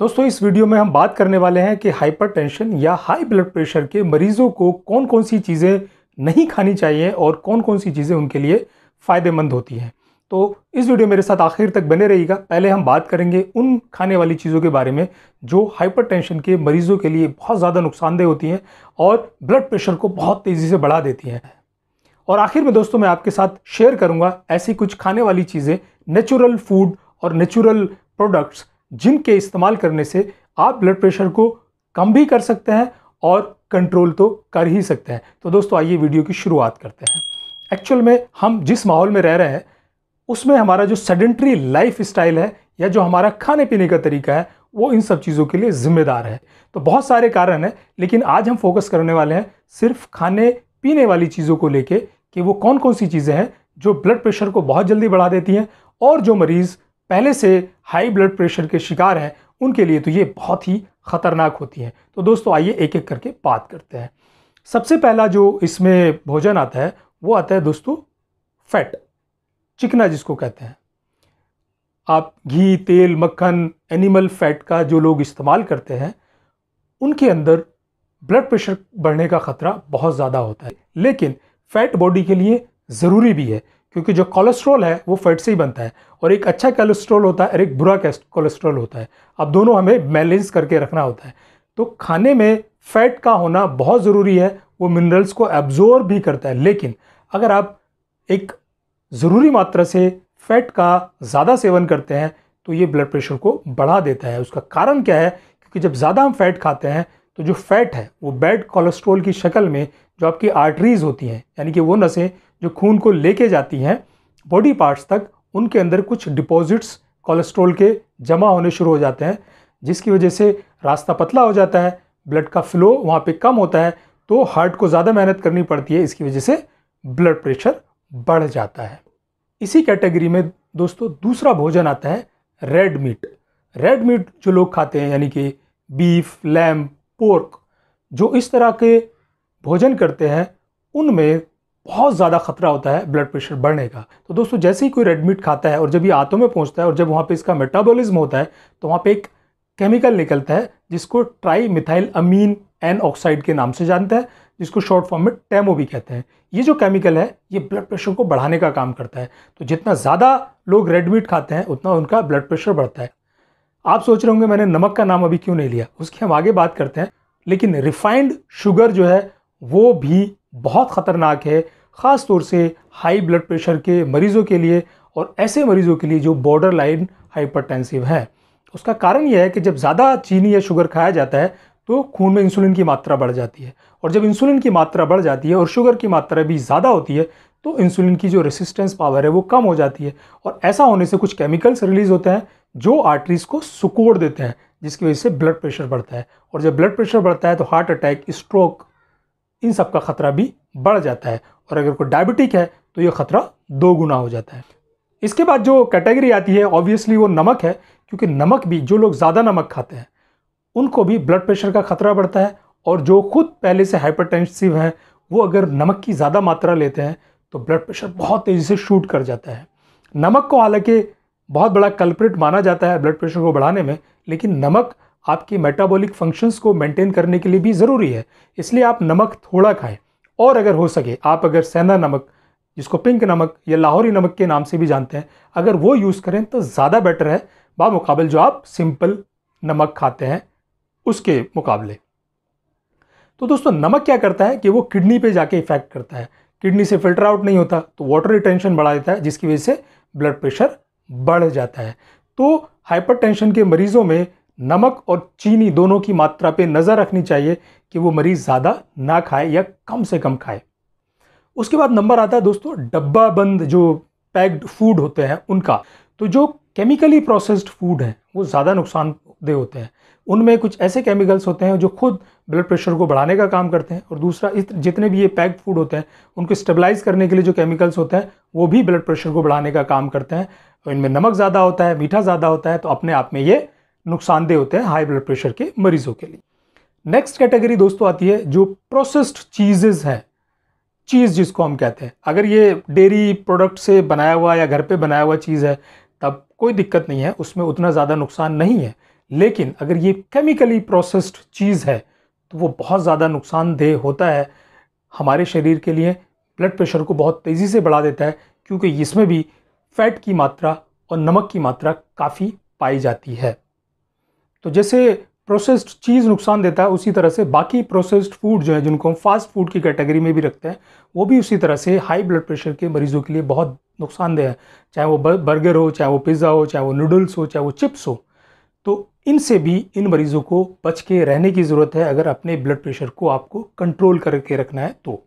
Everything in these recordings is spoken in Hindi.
दोस्तों इस वीडियो में हम बात करने वाले हैं कि हाइपरटेंशन या हाई ब्लड प्रेशर के मरीजों को कौन कौन सी चीज़ें नहीं खानी चाहिए और कौन कौन सी चीज़ें उनके लिए फ़ायदेमंद होती हैं तो इस वीडियो मेरे साथ आखिर तक बने रहेगा पहले हम बात करेंगे उन खाने वाली चीज़ों के बारे में जो हाइपरटेंशन के मरीज़ों के लिए बहुत ज़्यादा नुकसानदेह होती हैं और ब्लड प्रेशर को बहुत तेज़ी से बढ़ा देती हैं और आखिर में दोस्तों मैं आपके साथ शेयर करूँगा ऐसी कुछ खाने वाली चीज़ें नेचुरल फूड और नेचुरल प्रोडक्ट्स जिनके इस्तेमाल करने से आप ब्लड प्रेशर को कम भी कर सकते हैं और कंट्रोल तो कर ही सकते हैं तो दोस्तों आइए वीडियो की शुरुआत करते हैं एक्चुअल में हम जिस माहौल में रह रहे हैं उसमें हमारा जो सेडेंट्री लाइफ स्टाइल है या जो हमारा खाने पीने का तरीका है वो इन सब चीज़ों के लिए जिम्मेदार है तो बहुत सारे कारण हैं लेकिन आज हम फोकस करने वाले हैं सिर्फ खाने पीने वाली चीज़ों को लेके कि वो कौन कौन सी चीज़ें हैं जो ब्लड प्रेशर को बहुत जल्दी बढ़ा देती हैं और जो मरीज़ पहले से हाई ब्लड प्रेशर के शिकार हैं उनके लिए तो ये बहुत ही ख़तरनाक होती है तो दोस्तों आइए एक एक करके बात करते हैं सबसे पहला जो इसमें भोजन आता है वो आता है दोस्तों फैट चिकना जिसको कहते हैं आप घी तेल मक्खन एनिमल फैट का जो लोग इस्तेमाल करते हैं उनके अंदर ब्लड प्रेशर बढ़ने का ख़तरा बहुत ज़्यादा होता है लेकिन फैट बॉडी के लिए ज़रूरी भी है क्योंकि जो कोलेस्ट्रॉल है वो फैट से ही बनता है और एक अच्छा कोलेस्ट्रॉल होता है और एक बुरा कोलेस्ट्रॉल होता है अब दोनों हमें बैलेंस करके रखना होता है तो खाने में फैट का होना बहुत ज़रूरी है वो मिनरल्स को एब्जॉर्ब भी करता है लेकिन अगर आप एक ज़रूरी मात्रा से फैट का ज़्यादा सेवन करते हैं तो ये ब्लड प्रेशर को बढ़ा देता है उसका कारण क्या है क्योंकि जब ज़्यादा हम फैट खाते हैं तो जो फैट है वो बैड कोलेस्ट्रॉल की शक्ल में जो आपकी आर्टरीज होती हैं यानी कि वो नसें जो खून को लेके जाती हैं बॉडी पार्ट्स तक उनके अंदर कुछ डिपॉजिट्स कोलेस्ट्रोल के जमा होने शुरू हो जाते हैं जिसकी वजह से रास्ता पतला हो जाता है ब्लड का फ्लो वहाँ पे कम होता है तो हार्ट को ज़्यादा मेहनत करनी पड़ती है इसकी वजह से ब्लड प्रेशर बढ़ जाता है इसी कैटेगरी में दोस्तों दूसरा भोजन आता है रेड मीट रेड मीट जो लोग खाते हैं यानी कि बीफ लैम पोर्क जो इस तरह के भोजन करते हैं उनमें बहुत ज़्यादा खतरा होता है ब्लड प्रेशर बढ़ने का तो दोस्तों जैसे ही कोई रेडमीट खाता है और जब ये आंतों में पहुंचता है और जब वहाँ पे इसका मेटाबॉलिज्म होता है तो वहाँ पे एक केमिकल निकलता है जिसको tri methyl amine N oxide के नाम से जानता है जिसको शॉर्ट फॉर्म में टेमो भी कहते हैं ये जो केमिकल है ये ब्लड प्रेशर को बढ़ाने का काम करता है तो जितना ज़्यादा लोग रेड मीट खाते हैं उतना उनका ब्लड प्रेशर बढ़ता है आप सोच रहे होंगे मैंने नमक का नाम अभी क्यों नहीं लिया उसकी हम आगे बात करते हैं लेकिन रिफाइंड शुगर जो है वो भी बहुत ख़तरनाक है ख़ास तौर से हाई ब्लड प्रेशर के मरीज़ों के लिए और ऐसे मरीज़ों के लिए जो बॉर्डर लाइन हाइपरटेंसिव है उसका कारण यह है कि जब ज़्यादा चीनी या शुगर खाया जाता है तो खून में इंसुलिन की मात्रा बढ़ जाती है और जब इंसुलिन की मात्रा बढ़ जाती है और शुगर की मात्रा भी ज़्यादा होती है तो इंसुलिन की जो रेसिस्टेंस पावर है वो कम हो जाती है और ऐसा होने से कुछ केमिकल्स रिलीज़ होते हैं जो आर्टरीज़ को सुकोड़ देते हैं जिसकी वजह से ब्लड प्रेशर बढ़ता है और जब ब्लड प्रेशर बढ़ता है तो हार्ट अटैक स्ट्रोक इन सब का ख़तरा भी बढ़ जाता है और अगर कोई डायबिटिक है तो ये ख़तरा दो गुना हो जाता है इसके बाद जो कैटेगरी आती है ऑब्वियसली वो नमक है क्योंकि नमक भी जो लोग ज़्यादा नमक खाते हैं उनको भी ब्लड प्रेशर का खतरा बढ़ता है और जो खुद पहले से हाइपरटेंसिव हैं वो अगर नमक की ज़्यादा मात्रा लेते हैं तो ब्लड प्रेशर बहुत तेज़ी से शूट कर जाता है नमक को हालांकि बहुत बड़ा कल्प्रिट माना जाता है ब्लड प्रेशर को बढ़ाने में लेकिन नमक आपकी मेटाबॉलिक फंक्शंस को मेंटेन करने के लिए भी ज़रूरी है इसलिए आप नमक थोड़ा खाएं और अगर हो सके आप अगर सेंधा नमक जिसको पिंक नमक या लाहौरी नमक के नाम से भी जानते हैं अगर वो यूज़ करें तो ज़्यादा बेटर है बामुकाबल जो आप सिंपल नमक खाते हैं उसके मुकाबले तो दोस्तों नमक क्या करता है कि वो किडनी पे जाके इफेक्ट करता है किडनी से फिल्टर आउट नहीं होता तो वाटर रिटेंशन बढ़ा देता है जिसकी वजह से ब्लड प्रेशर बढ़ जाता है तो हाइपरटेंशन के मरीज़ों में नमक और चीनी दोनों की मात्रा पे नज़र रखनी चाहिए कि वो मरीज़ ज़्यादा ना खाए या कम से कम खाए उसके बाद नंबर आता है दोस्तों डब्बा बंद जो पैक्ड फूड होते हैं उनका तो जो केमिकली प्रोसेस्ड फूड हैं वो ज़्यादा नुकसानदेह होते हैं उनमें कुछ ऐसे केमिकल्स होते हैं जो खुद ब्लड प्रेशर को बढ़ाने का काम करते हैं और दूसरा इस जितने भी ये पैक्ड फूड होते हैं उनको स्टेबलाइज करने के लिए जो केमिकल्स होते हैं वो भी ब्लड प्रेशर को बढ़ाने का काम करते हैं और इनमें नमक ज़्यादा होता है मीठा ज़्यादा होता है तो अपने आप में ये नुकसानदेह होते हैं हाई ब्लड प्रेशर के मरीजों के लिए नेक्स्ट कैटेगरी दोस्तों आती है जो प्रोसेस्ड चीज़ेज़ हैं चीज़ जिसको हम कहते हैं अगर ये डेयरी प्रोडक्ट से बनाया हुआ या घर पे बनाया हुआ चीज़ है तब कोई दिक्कत नहीं है उसमें उतना ज़्यादा नुकसान नहीं है लेकिन अगर ये केमिकली प्रोसेस्ड चीज़ है तो वो बहुत ज़्यादा नुकसानदेह होता है हमारे शरीर के लिए ब्लड प्रेशर को बहुत तेज़ी से बढ़ा देता है क्योंकि इसमें भी फैट की मात्रा और नमक की मात्रा काफ़ी पाई जाती है तो जैसे प्रोसेस्ड चीज़ नुकसान देता है उसी तरह से बाकी प्रोसेस्ड फूड जो है जिनको हम फास्ट फूड की कैटेगरी में भी रखते हैं वो भी उसी तरह से हाई ब्लड प्रेशर के मरीज़ों के लिए बहुत नुकसानदेह है चाहे वो बर्गर हो चाहे वो पिज़्ज़ा हो चाहे वो नूडल्स हो चाहे वो चिप्स हो तो इनसे भी इन मरीज़ों को बच के रहने की ज़रूरत है अगर अपने ब्लड प्रेशर को आपको कंट्रोल करके रखना है तो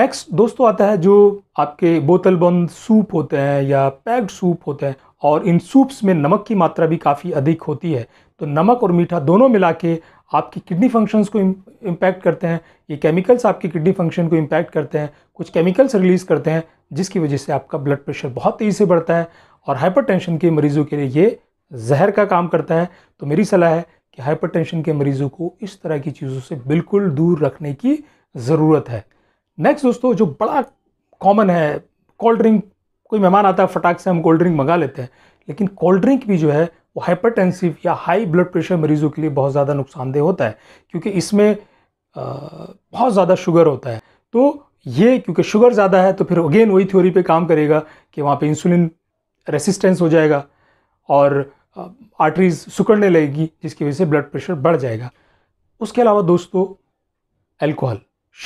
नेक्स्ट दोस्तों आता है जो आपके बोतल बंद सूप होते हैं या पैक्ड सूप होते हैं और इन सूप्स में नमक की मात्रा भी काफ़ी अधिक होती है तो नमक और मीठा दोनों मिला के आपकी किडनी फंक्शंस को इम्पैक्ट करते हैं ये केमिकल्स आपकी किडनी फंक्शन को इम्पैक्ट करते हैं कुछ केमिकल्स रिलीज़ करते हैं जिसकी वजह से आपका ब्लड प्रेशर बहुत तेज़ी से बढ़ता है और हाइपरटेंशन के मरीज़ों के लिए ये जहर का काम करता है तो मेरी सलाह है कि हाइपरटेंशन के मरीज़ों को इस तरह की चीज़ों से बिल्कुल दूर रखने की ज़रूरत है नेक्स्ट दोस्तों जो बड़ा कॉमन है कोल्ड ड्रिंक कोई मेहमान आता है फटाक से हम कोल्ड ड्रिंक मंगा लेते हैं लेकिन कोल्ड ड्रिंक भी जो है वो हाइपरटेंसिव या हाई ब्लड प्रेशर मरीज़ों के लिए बहुत ज़्यादा नुकसानदेह होता है क्योंकि इसमें बहुत ज़्यादा शुगर होता है तो ये क्योंकि शुगर ज़्यादा है तो फिर अगेन वही थ्योरी पे काम करेगा कि वहाँ पे इंसुलिन रेसिस्टेंस हो जाएगा और आर्टरीज सुकड़ने लगेगी जिसकी वजह से ब्लड प्रेशर बढ़ जाएगा उसके अलावा दोस्तों अल्कोहल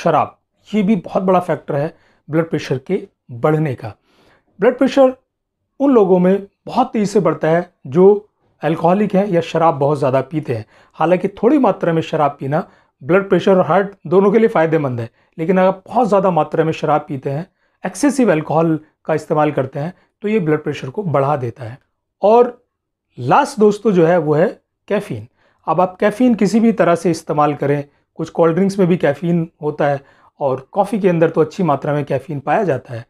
शराब ये भी बहुत बड़ा फैक्टर है ब्लड प्रेशर के बढ़ने का ब्लड प्रेशर उन लोगों में बहुत तेज़ी से बढ़ता है जो अल्कोहलिक हैं या शराब बहुत ज़्यादा पीते हैं हालांकि थोड़ी मात्रा में शराब पीना ब्लड प्रेशर और हार्ट दोनों के लिए फ़ायदेमंद है लेकिन अगर बहुत ज़्यादा मात्रा में शराब पीते हैं एक्सेसिव अल्कोहल का इस्तेमाल करते हैं तो ये ब्लड प्रेशर को बढ़ा देता है और लास्ट दोस्तों जो है वो है कैफ़ीन अब आप कैफ़ीन किसी भी तरह से इस्तेमाल करें कुछ कोल्ड ड्रिंक्स में भी कैफ़ीन होता है और कॉफ़ी के अंदर तो अच्छी मात्रा में कैफ़ीन पाया जाता है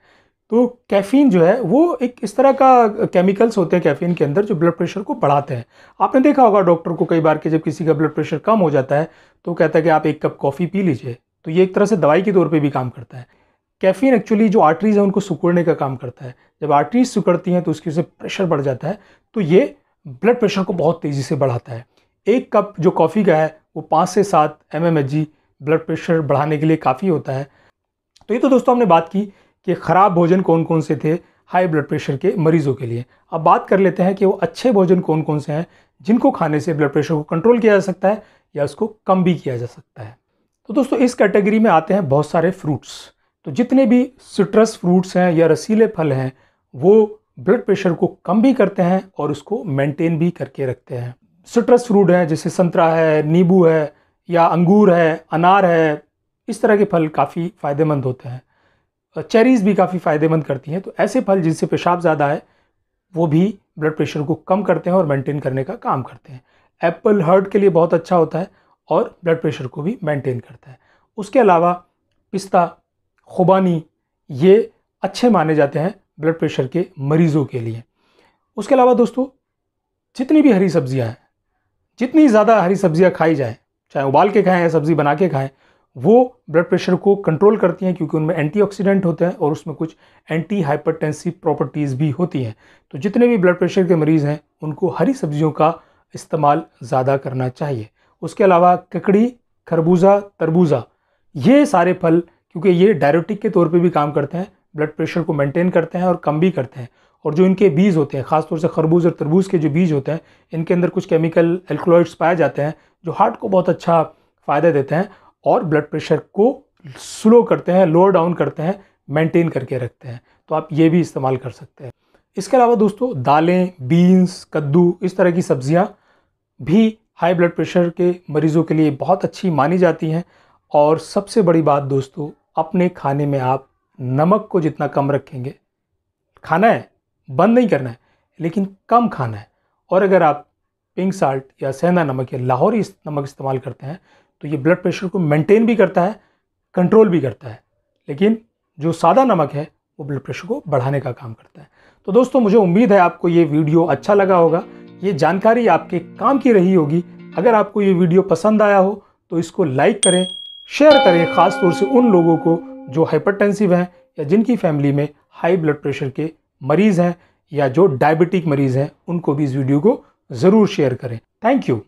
तो कैफ़ीन जो है वो एक इस तरह का केमिकल्स होते हैं कैफ़ीन के अंदर जो ब्लड प्रेशर को बढ़ाते हैं आपने देखा होगा डॉक्टर को कई बार कि जब किसी का ब्लड प्रेशर कम हो जाता है तो कहता है कि आप एक कप कॉफ़ी पी लीजिए तो ये एक तरह से दवाई के तौर पे भी काम करता है कैफ़ीन एक्चुअली जो आर्टरीज़ हैं उनको सुकड़ने का काम करता है जब आर्टरीज सुकड़ती हैं तो उसकी वजह से प्रेशर बढ़ जाता है तो ये ब्लड प्रेशर को बहुत तेज़ी से बढ़ाता है एक कप जो कॉफ़ी का है वो पाँच से सात एम ब्लड प्रेशर बढ़ाने के लिए काफ़ी होता है तो ये तो दोस्तों हमने बात की कि ख़राब भोजन कौन कौन से थे हाई ब्लड प्रेशर के मरीज़ों के लिए अब बात कर लेते हैं कि वो अच्छे भोजन कौन कौन से हैं जिनको खाने से ब्लड प्रेशर को कंट्रोल किया जा सकता है या उसको कम भी किया जा सकता है तो दोस्तों इस कैटेगरी में आते हैं बहुत सारे फ्रूट्स तो जितने भी सिट्रस फ्रूट्स हैं या रसीले फल हैं वो ब्लड प्रेशर को कम भी करते हैं और उसको मेंटेन भी करके रखते हैं सिट्रस फ्रूट हैं जैसे संतरा है नींबू है या अंगूर है अनार है इस तरह के फल काफ़ी फ़ायदेमंद होते हैं चेरीज़ भी काफ़ी फ़ायदेमंद करती हैं तो ऐसे फल जिनसे पेशाब ज़्यादा है वो भी ब्लड प्रेशर को कम करते हैं और मेंटेन करने का काम करते हैं एप्पल हर्ट के लिए बहुत अच्छा होता है और ब्लड प्रेशर को भी मेंटेन करता है उसके अलावा पिस्ता खुबानी ये अच्छे माने जाते हैं ब्लड प्रेशर के मरीज़ों के लिए उसके अलावा दोस्तों जितनी भी हरी सब्जियाँ हैं जितनी ज़्यादा हरी सब्ज़ियाँ खाई जाएँ चाहे उबाल के खाएँ या सब्ज़ी बना के खाएँ वो ब्लड प्रेशर को कंट्रोल करती हैं क्योंकि उनमें एंटीऑक्सीडेंट होते हैं और उसमें कुछ एंटी हाइपरटेंसिव प्रॉपर्टीज़ भी होती हैं तो जितने भी ब्लड प्रेशर के मरीज़ हैं उनको हरी सब्जियों का इस्तेमाल ज़्यादा करना चाहिए उसके अलावा ककड़ी खरबूजा तरबूजा ये सारे फल क्योंकि ये डायरेटिक के तौर पर भी काम करते हैं ब्लड प्रेशर को मेनटेन करते हैं और कम भी करते हैं और जो इनके बीज होते हैं ख़ासतौर से खरबूज और तरबूज के जो बीज होते हैं इनके अंदर कुछ केमिकल एल्कोलॉइड्स पाए जाते हैं जो हार्ट को बहुत अच्छा फ़ायदा देते हैं और ब्लड प्रेशर को स्लो करते हैं लोअर डाउन करते हैं मेंटेन करके रखते हैं तो आप ये भी इस्तेमाल कर सकते हैं इसके अलावा दोस्तों दालें बीन्स कद्दू इस तरह की सब्जियां भी हाई ब्लड प्रेशर के मरीज़ों के लिए बहुत अच्छी मानी जाती हैं और सबसे बड़ी बात दोस्तों अपने खाने में आप नमक को जितना कम रखेंगे खाना है बंद नहीं करना है लेकिन कम खाना है और अगर आप पिंक साल्ट या सेंधा नमक या लाहौरी नमक इस्तेमाल करते हैं तो ये ब्लड प्रेशर को मेंटेन भी करता है कंट्रोल भी करता है लेकिन जो सादा नमक है वो ब्लड प्रेशर को बढ़ाने का काम करता है तो दोस्तों मुझे उम्मीद है आपको ये वीडियो अच्छा लगा होगा ये जानकारी आपके काम की रही होगी अगर आपको ये वीडियो पसंद आया हो तो इसको लाइक करें शेयर करें ख़ास तौर से उन लोगों को जो हाइपरटेंसिव हैं या जिनकी फैमिली में हाई ब्लड प्रेशर के मरीज़ हैं या जो डायबिटिक मरीज़ हैं उनको भी इस वीडियो को ज़रूर शेयर करें थैंक यू